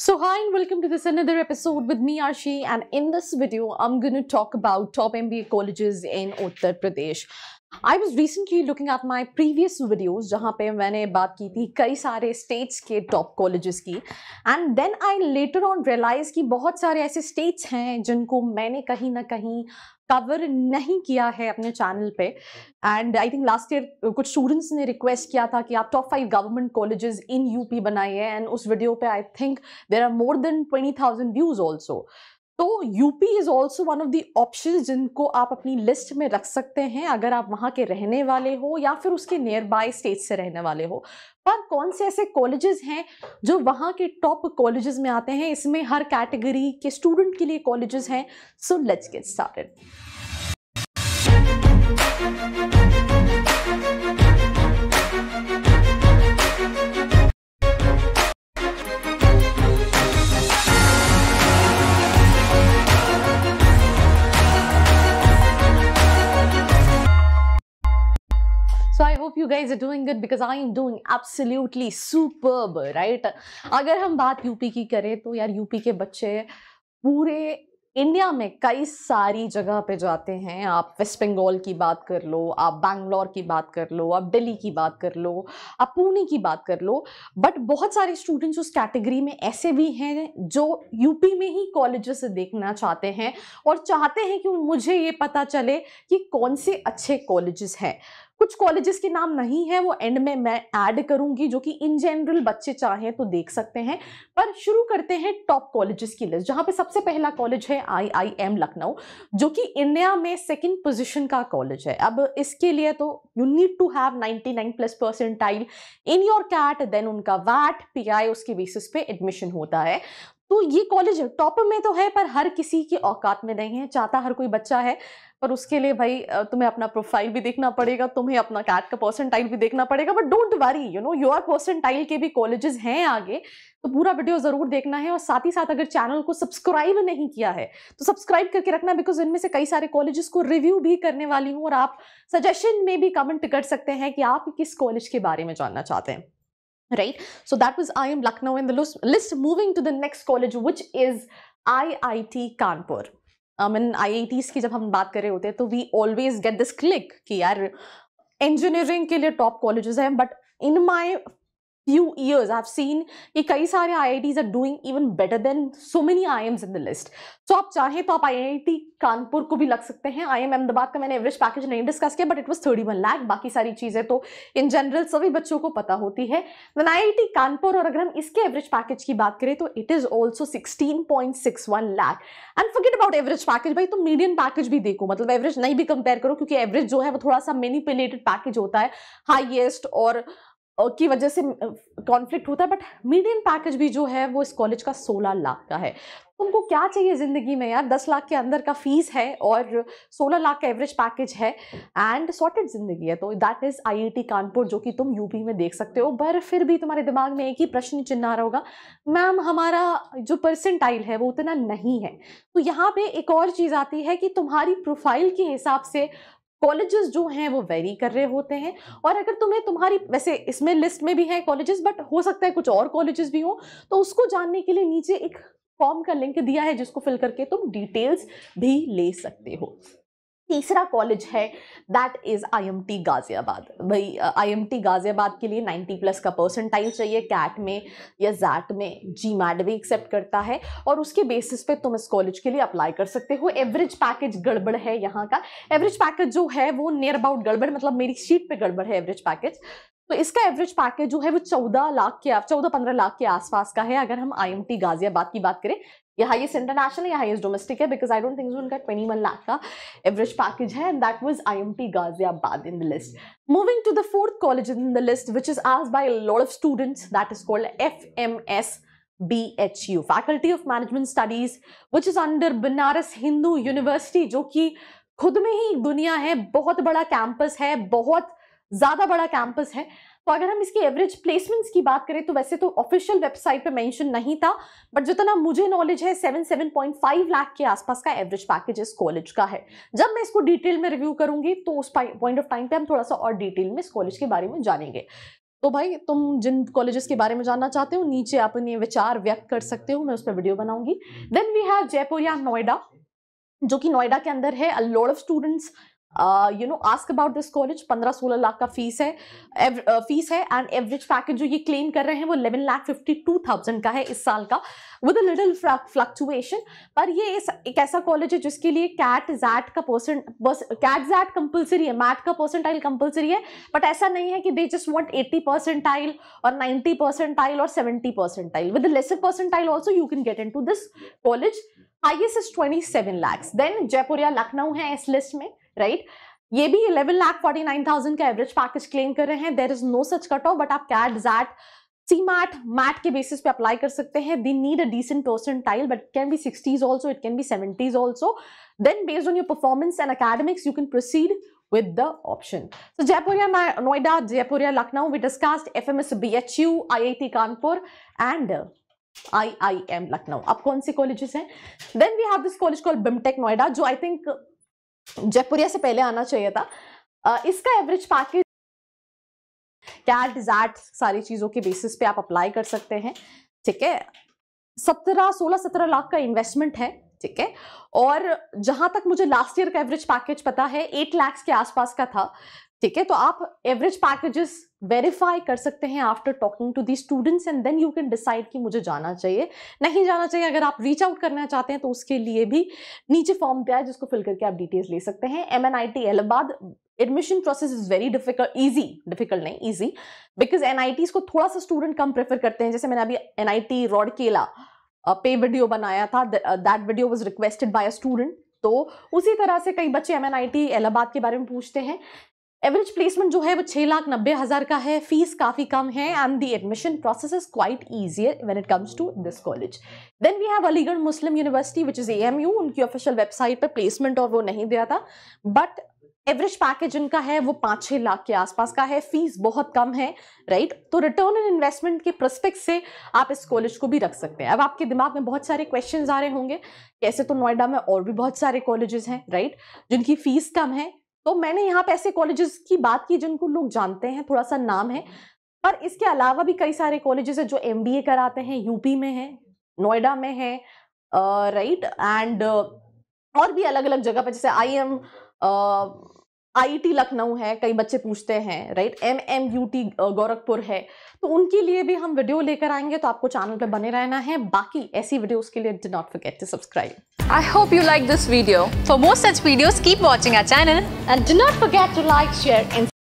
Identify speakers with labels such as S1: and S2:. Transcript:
S1: So hi and welcome to this another episode with me Arshi and in this video I'm going to talk about top MBA colleges in Uttar Pradesh. I was recently looking at my previous videos जहाँ पे मैंने बात की थी कई सारे states के top colleges की and then I later on realized कि बहुत सारे ऐसे states हैं जिनको मैंने कहीं ना कहीं कवर नहीं किया है अपने चैनल पे and I think last year कुछ स्टूडेंट्स ने रिक्वेस्ट किया था कि आप top five government colleges in UP बनाइए एंड उस वीडियो पे I think there are more than twenty thousand views also तो UP is also one of the option जिनको आप अपनी लिस्ट में रख सकते हैं अगर आप वहाँ के रहने वाले हो या फिर उसके नियर बाई स्टेट से रहने वाले हो पर कौन से ऐसे कॉलेजेस हैं जो वहाँ के टॉप कॉलेजेस में आते हैं इसमें हर कैटेगरी के स्टूडेंट के लिए कॉलेजेस हैं so let's get started guys are doing good because I am doing absolutely superb right अगर हम बात यूपी की करें तो यार यूपी के बच्चे पूरे इंडिया में कई सारी जगह पे जाते हैं आप वेस्ट बंगाल की बात कर लो आप बैंगलोर की बात कर लो आप दिल्ली की बात कर लो आप पुणे की बात कर लो बट बहुत सारे स्टूडेंट्स उस कैटेगरी में ऐसे भी हैं जो यूपी में ही कॉलेजेस देखना चाहते हैं और चाहते हैं कि मुझे ये पता चले कि कौन से अच्छे कॉलेजेस हैं कुछ कॉलेजेस के नाम नहीं है वो एंड में मैं ऐड करूंगी जो कि इन जनरल बच्चे चाहें तो देख सकते हैं पर शुरू करते हैं टॉप कॉलेजेस की लिस्ट जहां पे सबसे पहला कॉलेज है आईआईएम लखनऊ जो कि इंडिया में सेकंड पोजीशन का कॉलेज है अब इसके लिए तो you need to have 99 plus percentile in your CAT then उनका वैट पी उसके बेसिस पे एडमिशन होता है तो ये कॉलेज टॉप में तो है पर हर किसी के औकात में नहीं है चाहता हर कोई बच्चा है पर उसके लिए भाई तुम्हें अपना प्रोफाइल भी देखना पड़ेगा तुम्हें अपना कैट का टाइल भी देखना पड़ेगा but don't worry you know your टाइल के भी कॉलेजेस हैं आगे तो पूरा वीडियो ज़रूर देखना है और साथ ही साथ अगर चैनल को सब्सक्राइब नहीं किया है तो सब्सक्राइब करके रखना बिकॉज इनमें से कई सारे कॉलेजेस को रिव्यू भी करने वाली हूँ और आप सजेशन में भी कमेंट कर सकते हैं कि आप किस कॉलेज के बारे में जानना चाहते हैं right so that was i am lucknow list moving to the next college which is I I T Kanpur mean I की जब हम बात कर रहे होते हैं तो we always get this click कि यार इंजीनियरिंग के लिए टॉप कॉलेजेस हैं but in my few years, I've seen कि कई सारे IITs are doing even better than so many IIMs in the list. So आप चाहें तो आप IIT कानपुर को भी लग सकते हैं आई एम अहमदाबाद का मैंने एवरेज पैकेज नहीं डिस्कस किया but it was thirty one lakh बाकी सारी चीज़ें तो इन जनरल सभी बच्चों को पता होती है वन आई कानपुर और अगर हम इसके एवरेज पैकेज की बात करें तो it is also sixteen point six one lakh and forget about average package भाई तुम मीडियम पैकेज भी देखो मतलब एवरेज नहीं भी कंपेयर करो क्योंकि एवरेज जो है वो थोड़ा सा मेनिपुलेटेड पैकेज होता है हाइएस्ट और की वजह से कॉन्फ्लिक्ट होता है बट मीडियम पैकेज भी जो है वो इस कॉलेज का सोलह लाख का है तुमको क्या चाहिए ज़िंदगी में यार दस लाख के अंदर का फीस है और सोलह लाख का एवरेज पैकेज है एंड सॉर्टेड ज़िंदगी है तो दैट इज़ आईआईटी कानपुर जो कि तुम यूपी में देख सकते हो पर फिर भी तुम्हारे दिमाग में एक ही प्रश्न चिन्ह आ रहा होगा मैम हमारा जो परसेंटाइल है वो उतना नहीं है तो यहाँ पर एक और चीज़ आती है कि तुम्हारी प्रोफाइल के हिसाब से कॉलेजेस जो हैं वो वेरी कर रहे होते हैं और अगर तुम्हें तुम्हारी वैसे इसमें लिस्ट में भी है कॉलेजेस बट हो सकता है कुछ और कॉलेजेस भी हों तो उसको जानने के लिए नीचे एक फॉर्म का लिंक दिया है जिसको फिल करके तुम डिटेल्स भी ले सकते हो तीसरा कॉलेज है दैट इज़ आईएमटी गाज़ियाबाद भाई आईएमटी गाज़ियाबाद के लिए 90 प्लस का परसेंटाइल चाहिए कैट में या जैट में जी मैड भी एक्सेप्ट करता है और उसके बेसिस पे तुम इस कॉलेज के लिए अप्लाई कर सकते हो एवरेज पैकेज गड़बड़ है यहाँ का एवरेज पैकेज जो है वो नियर अबाउट गड़बड़ मतलब मेरी सीट पर गड़बड़ है एवरेज पैकेज तो इसका एवरेज पैकेज जो है वो चौदह लाख के चौदह पंद्रह लाख के आसपास का है अगर हम आई गाजियाबाद की बात करें ये हाईएस्ट इंटरनेशनल या हाईएस्ट डोमेस्टिक है बिकॉज आई डोंट थिंक उनका ट्वेंटी वन लाख का एवरेज पैकेज है and that was I M T Ghaziabad in the list moving to the fourth college in the list which is आज by lord of students that is called F M S B H U faculty of management studies which is under Banaras Hindu university जो कि खुद में ही दुनिया है बहुत बड़ा campus है बहुत ज़्यादा बड़ा कैंपस है तो अगर हम इसकी एवरेज प्लेसमेंट्स की बात करें तो वैसे तो ऑफिशियल वेबसाइट पे मेंशन नहीं था बट जितना मुझे नॉलेज है seven seven point five lakh के आसपास का एवरेज पैकेज इस कॉलेज का है जब मैं इसको डिटेल में रिव्यू करूंगी तो उस पॉइंट ऑफ टाइम पे हम थोड़ा सा और डिटेल में इस कॉलेज के बारे में जानेंगे तो भाई तुम जिन कॉलेजेस के बारे में जानना चाहते हो नीचे अपने विचार व्यक्त कर सकते हो मैं उस पर वीडियो बनाऊंगी देन वी हैव जयपुर या नोएडा जो कि नोएडा के अंदर है a lot of students you know ask about this college पंद्रह सोलह लाख का फीस है फीस है एंड एवरेज पैकेज जो ये क्लेम कर रहे हैं वो eleven lakh fifty two thousand का है इस साल का विद अ लिटिल फ्लक्चुएशन पर ये इस, एक ऐसा कॉलेज है जिसके लिए कैट जैट का परसेंट कैट जैट कंपल्सरी है मैथ का परसेंटाइल कंपल्सरी है बट ऐसा नहीं है कि they just want eighty percentile और नाइन्टी परसेंटाइल और seventy percentile with lesser percentile also you can get into this college highest is twenty seven lakhs then Jaipur या लखनऊ है इस लिस्ट में राइट ये भी eleven lakh forty nine thousand का एवरेज पैकेज क्लेम कर रहे हैं there is no such cut off but आप CAT XAT C MAT MAT के बेसिस पे अप्लाई कर सकते हैं they need a decent percentile but can be sixties also it can be seventies also then based on your performance and academics you can proceed with the option. So Jaipuria, Noida, Jaipuria, Lucknow, we discussed FMS, BHU, IIT Kanpur and IIM Lucknow. अब कौन सी colleges हैं? Then we have this college called BIMTech Noida, जो I think Jaipuria से पहले आना चाहिए था इसका एवरेज पैकेज क्या डिजार्ट सारी चीज़ों के बेसिस पे आप अप्लाई कर सकते हैं ठीक है सत्रह सोलह सत्रह लाख का इन्वेस्टमेंट है ठीक है और जहां तक मुझे लास्ट ईयर का एवरेज पैकेज पता है एट लैक्स के आसपास का था ठीक है तो आप एवरेज पैकेजेस वेरीफाई कर सकते हैं after talking to the students and then you can decide कि मुझे जाना चाहिए नहीं जाना चाहिए अगर आप रीच आउट करना चाहते हैं तो उसके लिए भी नीचे फॉर्म पे आए जिसको फिल करके आप डिटेल्स ले सकते हैं M N I T Allahabad admission process is very difficult easy difficult नहीं ईजी बिकॉज एन आई को थोड़ा सा स्टूडेंट कम प्रेफर करते हैं जैसे मैंने अभी एन आई टी रॉडकेला पे वीडियो बनाया था that video was requested by a student तो उसी तरह से कई बच्चे M N I T Allahabad के बारे में पूछते हैं एवरेज प्लेसमेंट जो है वो छः लाख नब्बे हज़ार का है फीस काफ़ी कम है and the admission process is quite easier when it comes to this college then we have Aligarh Muslim university which is a उनकी ऑफिशियल वेबसाइट पर प्लेसमेंट और वो नहीं दिया था बट एवरेज पैकेज इनका है वो पाँच छः लाख के आसपास का है फीस बहुत कम है राइट तो रिटर्न इन इन्वेस्टमेंट के प्रस्पेक्ट से आप इस कॉलेज को भी रख सकते हैं अब आपके दिमाग में बहुत सारे क्वेश्चन आ रहे होंगे कैसे तो नोएडा में और भी बहुत सारे कॉलेजेस हैं राइट जिनकी फीस कम है तो मैंने यहाँ पे ऐसे कॉलेजेस की बात की जिनको लोग जानते हैं थोड़ा सा नाम है पर इसके अलावा भी कई सारे कॉलेजेस हैं जो एम कराते हैं यूपी में है नोएडा में है राइट एंड और भी अलग अलग जगह पर जैसे आई एम आईटी लखनऊ है कई बच्चे पूछते हैं right M M U T Gorakhpur है तो उनके लिए भी हम वीडियो लेकर आएंगे तो आपको चैनल पे बने रहना है बाकी ऐसी वीडियोस के लिए do not forget to subscribe I hope you like this video for more such videos keep watching our channel and do not forget to like share and